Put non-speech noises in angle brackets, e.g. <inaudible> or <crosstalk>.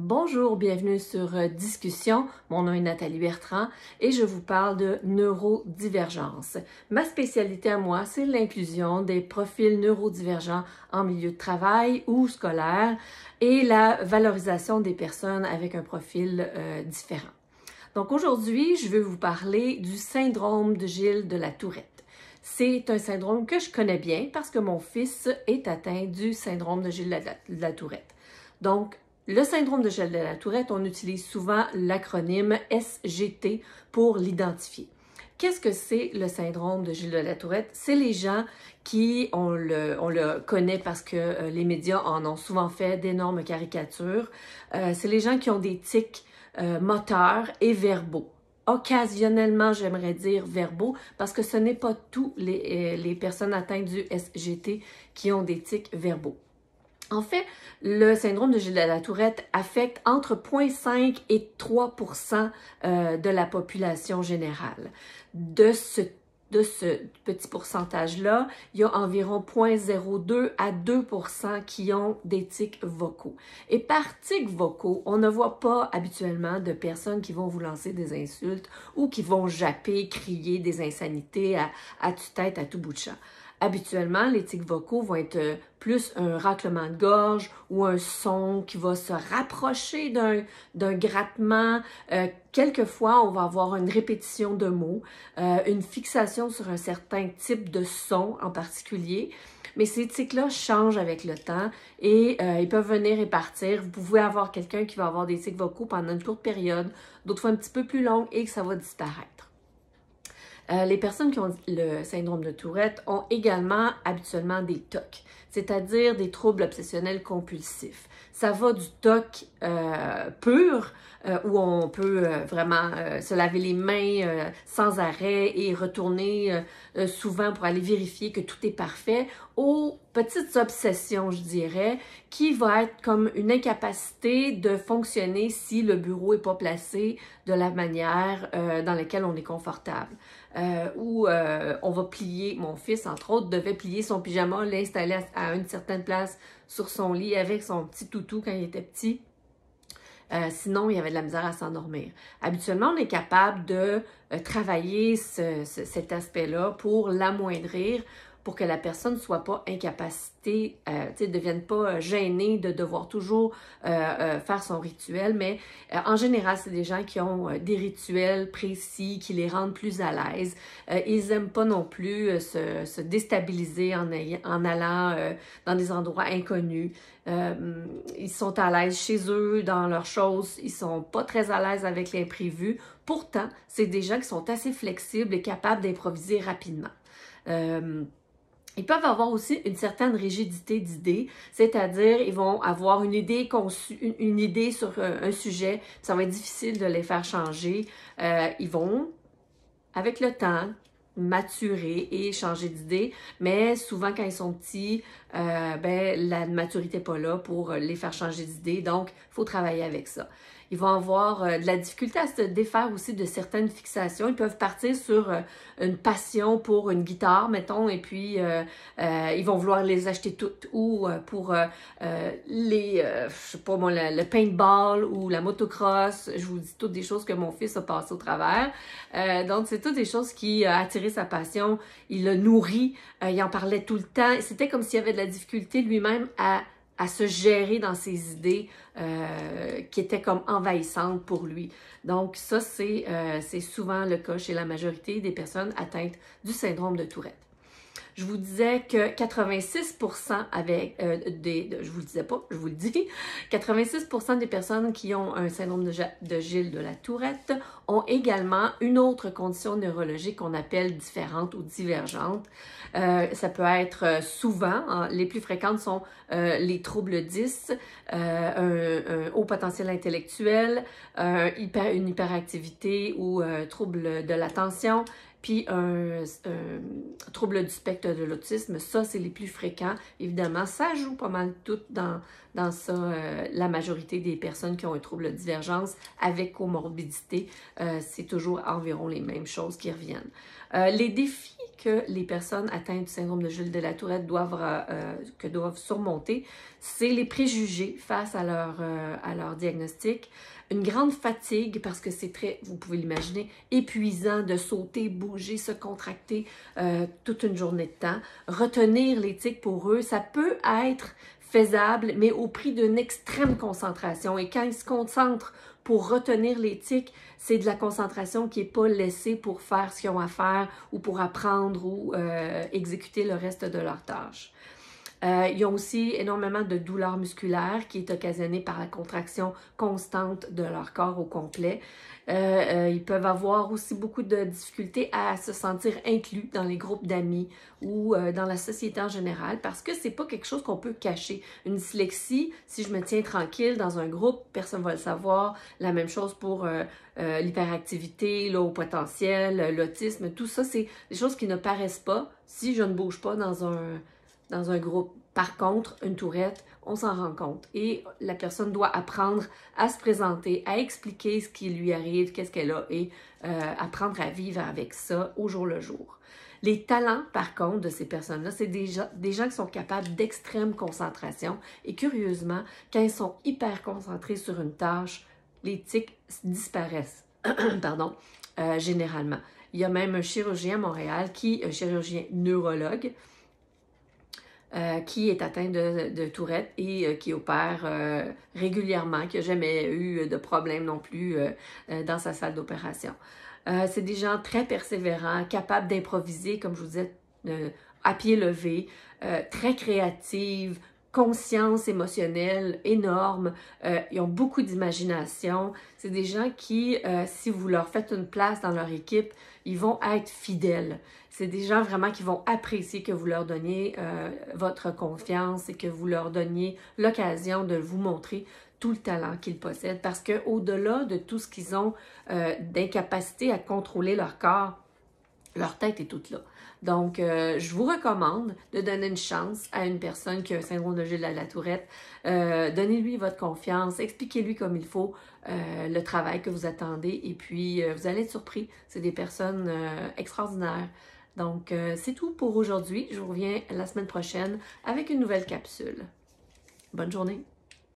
Bonjour, bienvenue sur euh, Discussion. Mon nom est Nathalie Bertrand et je vous parle de neurodivergence. Ma spécialité à moi, c'est l'inclusion des profils neurodivergents en milieu de travail ou scolaire et la valorisation des personnes avec un profil euh, différent. Donc aujourd'hui, je veux vous parler du syndrome de Gilles de la Tourette. C'est un syndrome que je connais bien parce que mon fils est atteint du syndrome de Gilles de la Tourette. Donc, le syndrome de Gilles de la Tourette, on utilise souvent l'acronyme SGT pour l'identifier. Qu'est-ce que c'est le syndrome de Gilles de la Tourette? C'est les gens qui, on le, connaît parce que euh, les médias en ont souvent fait d'énormes caricatures, euh, c'est les gens qui ont des tics euh, moteurs et verbaux occasionnellement, j'aimerais dire verbaux, parce que ce n'est pas tous les, personnes atteintes du SGT qui ont des tics verbaux. En fait, le syndrome de Gilles de la Tourette affecte entre 0,5 et 3 euh, de la population générale. De ce, petit pourcentage-là, il y a environ 0,02 à 2 qui ont des tics vocaux. Et par tics vocaux, on ne voit pas habituellement de personnes qui vont vous lancer des insultes ou qui vont japper, crier des insanités à, à tête à tout bout de champ. Habituellement, les tics vocaux vont être euh, plus un raclement de gorge ou un son qui va se rapprocher d'un grattement. Euh, quelquefois, on va avoir une répétition de mots, euh, une fixation sur un certain type de son en particulier. Mais ces tics-là changent avec le temps et ils peuvent venir et partir. Vous pouvez avoir quelqu'un qui va avoir des tics vocaux pendant une courte période, d'autres fois un petit peu plus longue et que ça va disparaître. Euh, les personnes qui ont le syndrome de Tourette ont également habituellement des tocs c'est-à-dire des troubles obsessionnels compulsifs. Ça va du toc euh, pur, euh, où on peut euh, vraiment se laver les mains sans arrêt et retourner souvent pour aller vérifier que tout est parfait, aux petites obsessions, je dirais, qui va être comme une incapacité de fonctionner si le bureau n'est pas placé de la manière dans laquelle on est confortable. où on va plier, mon fils, entre autres, devait plier son pyjama, l'installer à à une certaine place sur son lit avec son petit toutou quand il était petit. Euh, sinon, il y avait de la misère à s'endormir. Habituellement, on est capable de euh, travailler cet aspect-là pour l'amoindrir pour que la personne ne soit pas incapacitée, ne euh, devienne pas euh, gênée de devoir toujours euh, faire son rituel. Mais en général, c'est des gens qui ont des rituels précis, qui les rendent plus à l'aise. ils n'aiment pas non plus se, déstabiliser en, en allant dans des endroits inconnus. ils sont à l'aise chez eux, dans leurs choses. Ils sont pas très à l'aise avec l'imprévu. Pourtant, c'est des gens qui sont assez flexibles et capables d'improviser rapidement. Euh, ils peuvent avoir aussi une certaine rigidité d'idées, c'est-à-dire ils vont avoir une idée une, idée sur euh, un, sujet, ça va être difficile de les faire changer. Euh, ils vont, avec le temps, maturer et changer d'idée, mais souvent quand ils sont petits, euh, ben, la maturité n'est pas là pour euh, les faire changer d'idée. Donc, il faut travailler avec ça. Ils vont avoir euh, de la difficulté à se défaire aussi de certaines fixations. Ils peuvent partir sur euh, une passion pour une guitare, mettons, et puis ils vont vouloir les acheter toutes ou pour les, je sais pas moi, le, paintball ou la motocross. Je vous dis toutes des choses que mon fils a passé au travers. donc, c'est toutes des choses qui a attiré sa passion. Il l'a nourrit, il en parlait tout le temps. C'était comme s'il y avait la difficulté lui-même à, se gérer dans ses idées euh, qui étaient comme envahissantes pour lui. Donc ça, euh, c'est souvent le cas chez la majorité des personnes atteintes du syndrome de Tourette je vous disais que 86% avec euh, des, je vous le disais pas, je vous le dis, 86% des personnes qui ont un syndrome de, Gilles de la Tourette ont également une autre condition neurologique qu'on appelle différente ou divergente. Euh, ça peut être euh, souvent, hein, les plus fréquentes sont les troubles 10, un, un, haut potentiel intellectuel, hyper, une hyperactivité ou trouble de l'attention, puis un, euh, trouble du spectre de l'autisme, ça, c'est les plus fréquents. Évidemment, ça joue pas mal tout dans, dans ça, euh, la majorité des personnes qui ont un trouble de divergence avec comorbidité. Euh, c'est toujours environ les mêmes choses qui reviennent. les défis que les personnes atteintes du syndrome de Jules de la Tourette doivent, euh, que doivent surmonter, c'est les préjugés face à leur, euh, à leur diagnostic, une grande fatigue parce que c'est très, vous pouvez l'imaginer, épuisant de sauter, bouger, se contracter euh, toute une journée de temps. Retenir l'éthique pour eux, ça peut être faisable, mais au prix d'une extrême concentration. Et quand ils se concentrent pour retenir l'éthique, c'est de la concentration qui n'est pas laissée pour faire ce qu'ils ont à faire ou pour apprendre ou euh, exécuter le reste de leurs tâches. Euh, ils ont aussi énormément de douleurs musculaires qui est occasionnée par la contraction constante de leur corps au complet. Euh, euh, ils peuvent avoir aussi beaucoup de difficultés à se sentir inclus dans les groupes d'amis ou dans la société en général parce que c'est pas quelque chose qu'on peut cacher. Une dyslexie, si je me tiens tranquille dans un groupe, personne va le savoir. La même chose pour l'hyperactivité, le haut potentiel, l'autisme, tout ça, c'est des choses qui ne paraissent pas si je ne bouge pas dans un dans un groupe. Par contre, une tourette, on s'en rend compte et la personne doit apprendre à se présenter, à expliquer ce qui lui arrive, qu'est-ce qu'elle a et euh, apprendre à vivre avec ça au jour le jour. Les talents, par contre, de ces personnes-là, c'est des, des, gens qui sont capables d'extrême concentration et curieusement, quand ils sont hyper concentrés sur une tâche, les tics disparaissent. <clears throat> Pardon, euh, généralement. Il y a même un chirurgien à Montréal qui, un chirurgien neurologue, euh, qui est atteint de, de Tourette et euh, qui opère euh, régulièrement, qui n'a jamais eu de problème non plus dans sa salle d'opération. c'est des gens très persévérants, capables d'improviser, comme je vous disais, à pied levé, très créatifs, conscience émotionnelle énorme, euh, ils ont beaucoup d'imagination. C'est des gens qui, euh, si vous leur faites une place dans leur équipe, ils vont être fidèles. C'est des gens vraiment qui vont apprécier que vous leur donniez euh, votre confiance et que vous leur donniez l'occasion de vous montrer tout le talent qu'ils possèdent parce qu'au-delà de tout ce qu'ils ont d'incapacité à contrôler leur corps, leur tête est toute là. Donc, euh, je vous recommande de donner une chance à une personne qui a un syndrome de Gilles à la Tourette. Euh, donnez-lui votre confiance, expliquez-lui comme il faut euh, le travail que vous attendez et puis vous allez être surpris. C'est des personnes extraordinaires. Donc, c'est tout pour aujourd'hui. Je vous reviens la semaine prochaine avec une nouvelle capsule. Bonne journée.